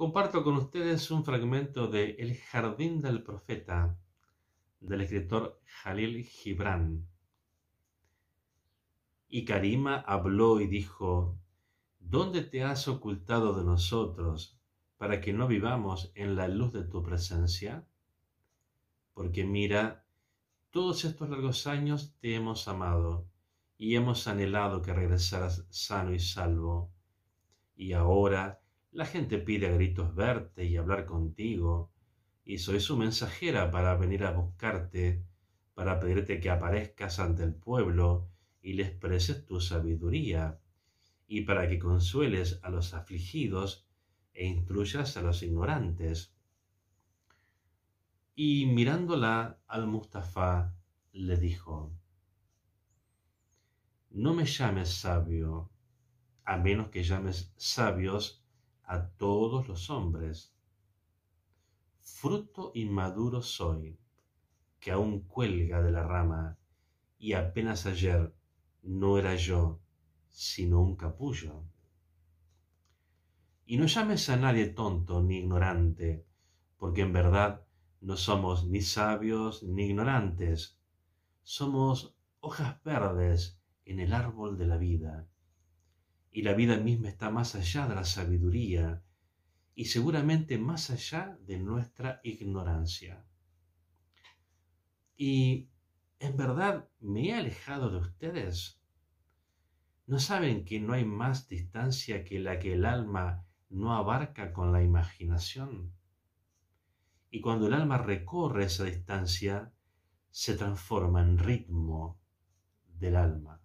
comparto con ustedes un fragmento de El jardín del profeta del escritor Jalil Gibran. Y Karima habló y dijo, ¿Dónde te has ocultado de nosotros para que no vivamos en la luz de tu presencia? Porque mira, todos estos largos años te hemos amado y hemos anhelado que regresaras sano y salvo. Y ahora la gente pide a gritos verte y hablar contigo, y soy su mensajera para venir a buscarte, para pedirte que aparezcas ante el pueblo y les preses tu sabiduría, y para que consueles a los afligidos e instruyas a los ignorantes. Y mirándola al Mustafá, le dijo, No me llames sabio, a menos que llames sabios a todos los hombres. Fruto inmaduro soy, que aún cuelga de la rama, y apenas ayer no era yo, sino un capullo. Y no llames a nadie tonto ni ignorante, porque en verdad no somos ni sabios ni ignorantes, somos hojas verdes en el árbol de la vida y la vida misma está más allá de la sabiduría y seguramente más allá de nuestra ignorancia. Y en verdad me he alejado de ustedes. ¿No saben que no hay más distancia que la que el alma no abarca con la imaginación? Y cuando el alma recorre esa distancia, se transforma en ritmo del alma.